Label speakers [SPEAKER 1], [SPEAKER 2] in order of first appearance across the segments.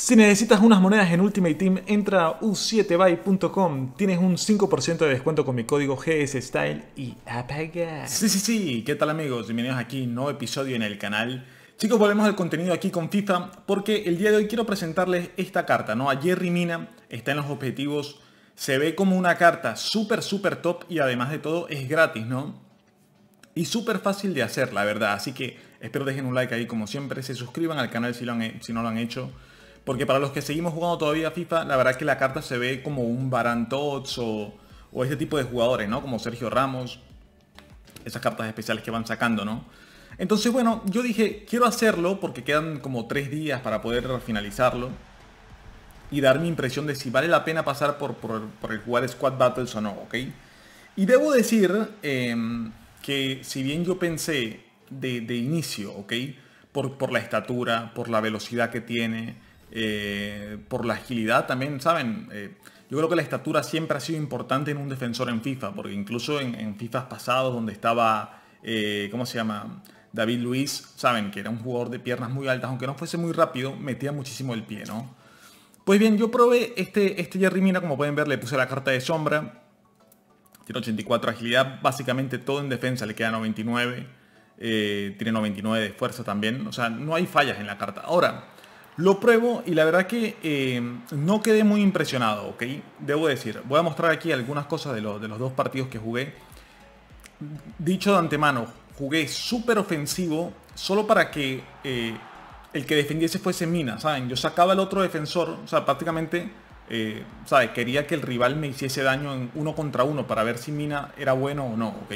[SPEAKER 1] Si necesitas unas monedas en Ultimate Team, entra a u7buy.com. Tienes un 5% de descuento con mi código GSStyle y apaga. Sí, sí, sí. ¿Qué tal amigos? Bienvenidos aquí, nuevo episodio en el canal. Chicos, volvemos al contenido aquí con FIFA porque el día de hoy quiero presentarles esta carta, ¿no? A Jerry Mina está en los objetivos. Se ve como una carta súper, súper top y además de todo es gratis, ¿no? Y súper fácil de hacer, la verdad. Así que espero dejen un like ahí como siempre. Se suscriban al canal si, si no lo han hecho. Porque para los que seguimos jugando todavía FIFA, la verdad es que la carta se ve como un Baran o, este tipo de jugadores, ¿no? Como Sergio Ramos, esas cartas especiales que van sacando, ¿no? Entonces, bueno, yo dije, quiero hacerlo porque quedan como tres días para poder finalizarlo y dar mi impresión de si vale la pena pasar por, el jugar Squad Battles o no, ¿ok? Y debo decir em, que si bien yo pensé de, inicio, ¿ok? Por, por la estatura, por la velocidad que tiene, eh, por la agilidad también, ¿saben? Eh, yo creo que la estatura siempre ha sido importante en un defensor en FIFA, porque incluso en, FIFA FIFAs pasados donde estaba, eh, ¿cómo se llama? David Luis, ¿saben? Que era un jugador de piernas muy altas, aunque no fuese muy rápido, metía muchísimo el pie, ¿no? Pues bien, yo probé este, este Jerry Mina, como pueden ver, le puse la carta de sombra. Tiene 84 agilidad, básicamente todo en defensa, le queda 99. tiene 99 de fuerza también. O sea, no hay fallas en la carta. Ahora, lo pruebo y la verdad que eh, no quedé muy impresionado, ¿ok? Debo decir, voy a mostrar aquí algunas cosas de, de los dos partidos que jugué. Dicho de antemano, jugué súper ofensivo solo para que eh, el que defendiese fuese Mina, ¿saben? Yo sacaba al otro defensor, o sea, prácticamente, eh, Quería que el rival me hiciese daño en uno contra uno para ver si Mina era bueno o no, ¿ok?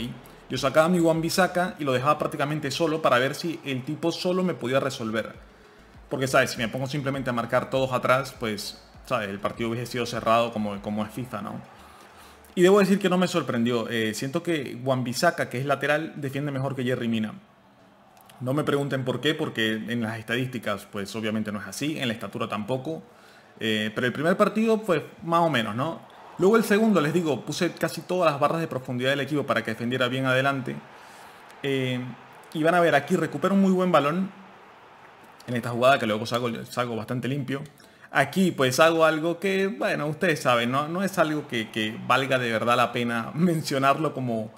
[SPEAKER 1] Yo sacaba mi Wan y lo dejaba prácticamente solo para ver si el tipo solo me podía resolver. Porque, ¿sabes? Si me pongo simplemente a marcar todos atrás, pues, ¿sabes? El partido hubiese sido cerrado como, como es FIFA, ¿no? Y debo decir que no me sorprendió. Eh, siento que Juan Bisaca, que es lateral, defiende mejor que Jerry Mina. No me pregunten por qué, porque en las estadísticas, pues obviamente no es así, en la estatura tampoco. Eh, pero el primer partido fue pues, más o menos, ¿no? Luego el segundo, les digo, puse casi todas las barras de profundidad del equipo para que defendiera bien adelante. Eh, y van a ver, aquí recupera un muy buen balón en esta jugada que luego salgo, bastante limpio. Aquí pues hago algo que, bueno, ustedes saben, no, es algo que, valga de verdad la pena mencionarlo como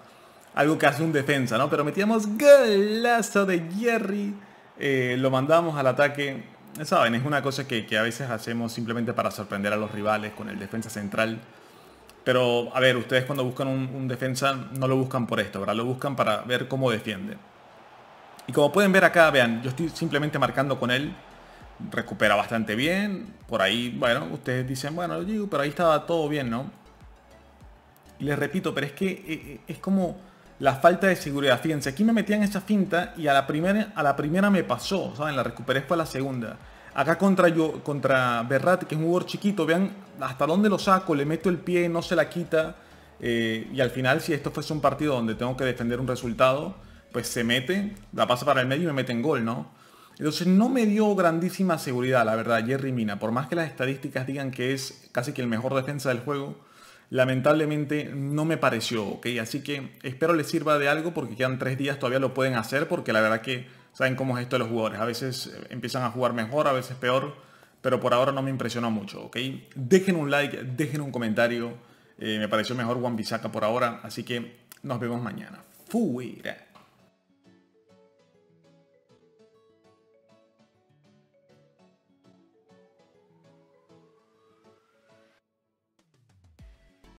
[SPEAKER 1] algo que hace un defensa, ¿no? Pero metíamos golazo de Jerry, eh, lo mandamos al ataque. Saben, es una cosa que, a veces hacemos simplemente para sorprender a los rivales con el defensa central. Pero, a ver, ustedes cuando buscan un, un, defensa no lo buscan por esto, ¿verdad? Lo buscan para ver cómo defiende. Y como pueden ver acá, vean, yo estoy simplemente marcando con él. Recupera bastante bien. Por ahí, bueno, ustedes dicen, bueno, digo, pero ahí estaba todo bien, ¿no? Y les repito, pero es que eh, eh, es como la falta de seguridad. Fíjense, aquí me metían esa finta y a la primera, a la primera me pasó, ¿saben? La recuperé fue a la segunda. Acá contra, yo, contra Berrat, que es un jugador chiquito, vean hasta dónde lo saco, le meto el pie, no se la quita. Eh, y al final, si esto fuese un partido donde tengo que defender un resultado, pues se mete, la pasa para el medio y me mete en gol, ¿no? Entonces no me dio grandísima seguridad, la verdad, Jerry Mina. Por más que las estadísticas digan que es casi que el mejor defensa del juego, lamentablemente no me pareció, ¿ok? Así que espero les sirva de algo porque quedan tres días, todavía lo pueden hacer porque la verdad que saben cómo es esto de los jugadores. A veces eh, empiezan a jugar mejor, a veces peor, pero por ahora no me impresionó mucho, ¿ok? Dejen un like, dejen un comentario. Eh, me pareció mejor Juan Bisaca por ahora, así que nos vemos mañana. Fuera.